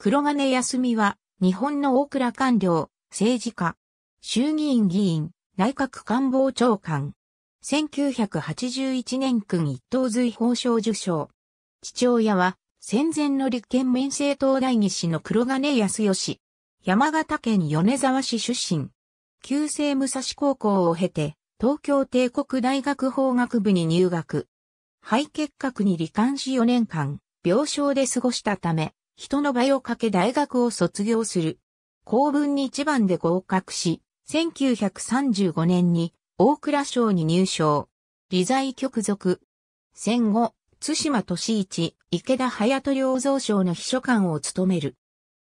黒金康美は、日本の大倉官僚、政治家、衆議院議員、内閣官房長官。1981年君一等随法賞受賞。父親は、戦前の立憲民政党代議士の黒金康義。山形県米沢市出身。旧制武蔵高校を経て、東京帝国大学法学部に入学。肺結核に罹患し4年間、病床で過ごしたため、人の場をかけ大学を卒業する。公文に一番で合格し、1935年に大蔵省に入省。理財局属。戦後、津島敏一、池田隼人良造省の秘書官を務める。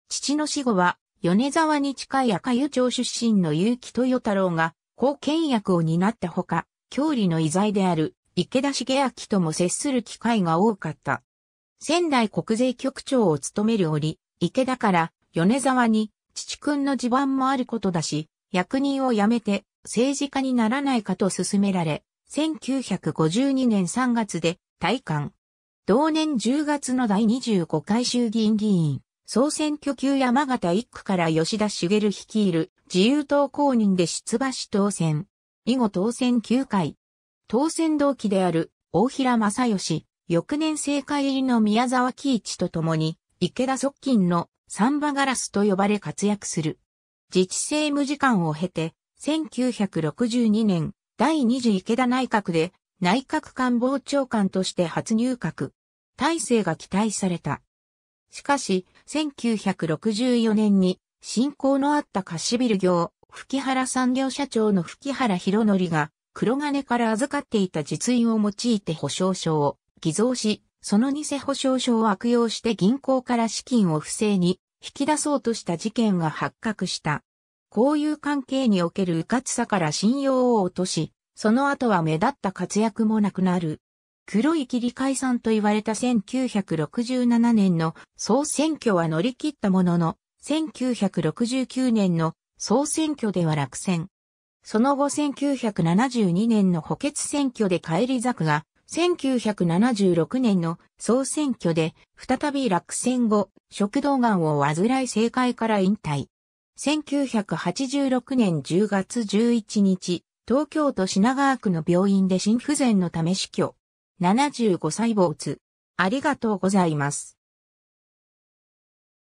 父の死後は、米沢に近い赤湯町出身の結城豊太郎が、後見役を担ったほか、郷里の遺財である池田茂明とも接する機会が多かった。仙台国税局長を務める折、池田から米沢に父君の地盤もあることだし、役人を辞めて政治家にならないかと勧められ、1952年3月で退官。同年10月の第25回衆議院議員、総選挙級山形1区から吉田茂率いる自由党公認で出馬し当選。以後当選9回。当選同期である大平正義、翌年政界入りの宮沢喜一と共に、池田側近のサンバガラスと呼ばれ活躍する。自治政務次官を経て、1962年、第2次池田内閣で内閣官房長官として初入閣。体制が期待された。しかし、1964年に、信仰のあった貸しビル業、吹原産業社長の吹原博則が、黒金から預かっていた実印を用いて保証書を偽造し、その偽保証書を悪用して銀行から資金を不正に引き出そうとした事件が発覚した。交友関係における迂闊さから信用を落とし、その後は目立った活躍もなくなる。黒い切り解散と言われた1967年の総選挙は乗り切ったものの、1969年の総選挙では落選。その後1972年の補欠選挙で返り咲くが、1976年の総選挙で再び落選後、食道癌を患い政界から引退。1986年10月11日、東京都品川区の病院で心不全のため死去。75歳つ。ありがとうございます。